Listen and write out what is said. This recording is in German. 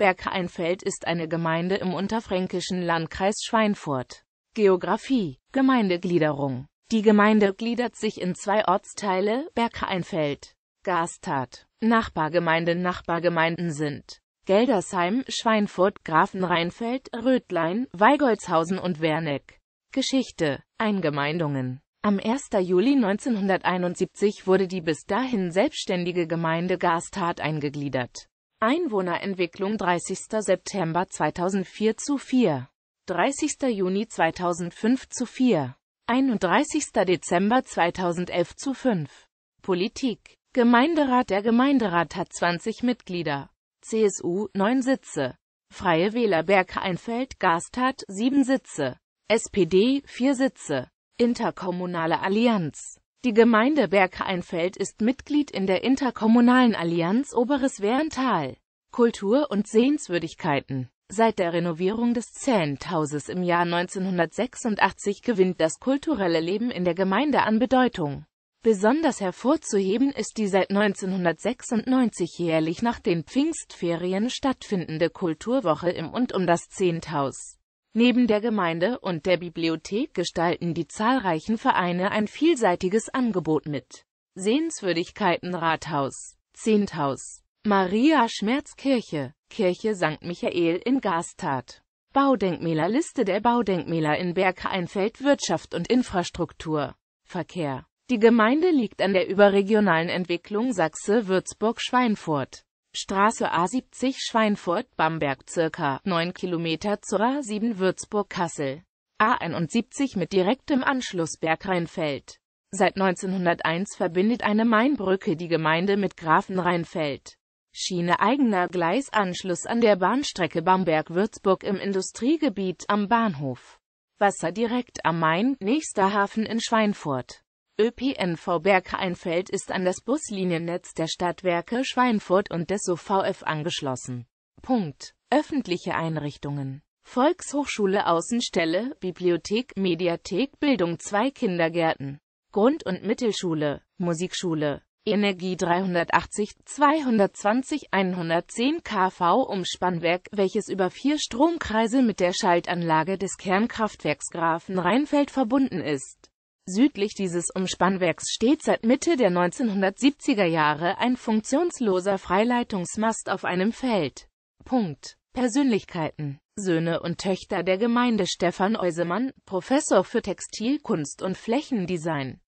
Berghainfeld ist eine Gemeinde im unterfränkischen Landkreis Schweinfurt. Geografie Gemeindegliederung Die Gemeinde gliedert sich in zwei Ortsteile, Berghainfeld, Gastad. Nachbargemeinden Nachbargemeinden sind Geldersheim, Schweinfurt, Grafenrheinfeld, Rötlein, Weigolzhausen und Werneck. Geschichte Eingemeindungen am 1. Juli 1971 wurde die bis dahin selbstständige Gemeinde Gasthardt eingegliedert. Einwohnerentwicklung 30. September 2004 zu 4. 30. Juni 2005 zu 4. 31. Dezember 2011 zu 5. Politik. Gemeinderat Der Gemeinderat hat 20 Mitglieder. CSU 9 Sitze. Freie Wähler Berg-Einfeld Gastat 7 Sitze. SPD 4 Sitze. Interkommunale Allianz die Gemeinde Bergeinfeld ist Mitglied in der Interkommunalen Allianz Oberes Werntal. Kultur und Sehenswürdigkeiten Seit der Renovierung des Zähnthauses im Jahr 1986 gewinnt das kulturelle Leben in der Gemeinde an Bedeutung. Besonders hervorzuheben ist die seit 1996 jährlich nach den Pfingstferien stattfindende Kulturwoche im und um das Zehnthaus. Neben der Gemeinde und der Bibliothek gestalten die zahlreichen Vereine ein vielseitiges Angebot mit Sehenswürdigkeiten Rathaus, Zehnthaus, Maria Schmerzkirche, Kirche St. Michael in Gastat. Baudenkmäler Liste der Baudenkmäler in Bergeinfeld Wirtschaft und Infrastruktur. Verkehr. Die Gemeinde liegt an der überregionalen Entwicklung Sachse-Würzburg-Schweinfurt. Straße A70 Schweinfurt-Bamberg circa 9 Kilometer zur A7 Würzburg-Kassel. A71 mit direktem Anschluss Bergreinfeld. Seit 1901 verbindet eine Mainbrücke die Gemeinde mit Grafenreinfeld. Schiene eigener Gleisanschluss an der Bahnstrecke Bamberg-Würzburg im Industriegebiet am Bahnhof. Wasser direkt am Main, nächster Hafen in Schweinfurt. ÖPNV Bergheinfeld ist an das Busliniennetz der Stadtwerke Schweinfurt und des OVF angeschlossen. Punkt. Öffentliche Einrichtungen Volkshochschule Außenstelle, Bibliothek, Mediathek, Bildung, zwei Kindergärten, Grund- und Mittelschule, Musikschule, Energie 380, 220, 110 kV Umspannwerk, welches über vier Stromkreise mit der Schaltanlage des Kernkraftwerks Grafenrheinfeld verbunden ist. Südlich dieses Umspannwerks steht seit Mitte der 1970er Jahre ein funktionsloser Freileitungsmast auf einem Feld. Punkt. Persönlichkeiten Söhne und Töchter der Gemeinde Stefan Eusemann, Professor für Textilkunst und Flächendesign